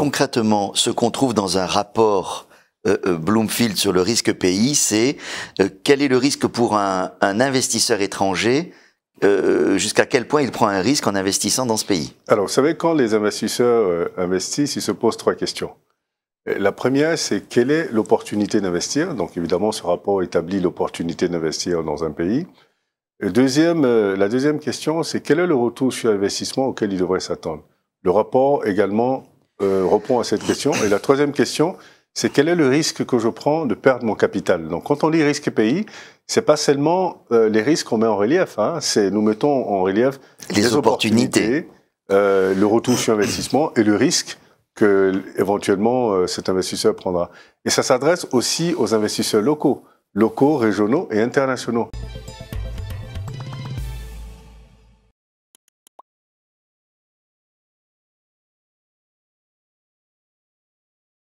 concrètement, ce qu'on trouve dans un rapport euh, euh, Bloomfield sur le risque pays, c'est euh, quel est le risque pour un, investisseur étranger jusqu'à quel point il prend un risque en investissant dans ce pays Alors, vous savez, quand les investisseurs investissent, ils se posent trois questions. La première, c'est quelle est l'opportunité d'investir Donc, évidemment, ce rapport établit l'opportunité d'investir dans un pays. Deuxième, la deuxième question, c'est quel est le retour sur investissement auquel ils devraient s'attendre Le rapport également euh, répond à cette question. Et la troisième question, c'est quel est le risque que je prends de perdre mon capital Donc, quand on dit risque pays, c'est pas seulement euh, les risques qu'on met en relief. Hein. c'est nous mettons en relief les, opportunités, euh, le retour sur investissement et le risque que éventuellement euh, cet investisseur prendra. Et ça s'adresse aussi aux investisseurs locaux, locaux, régionaux et internationaux.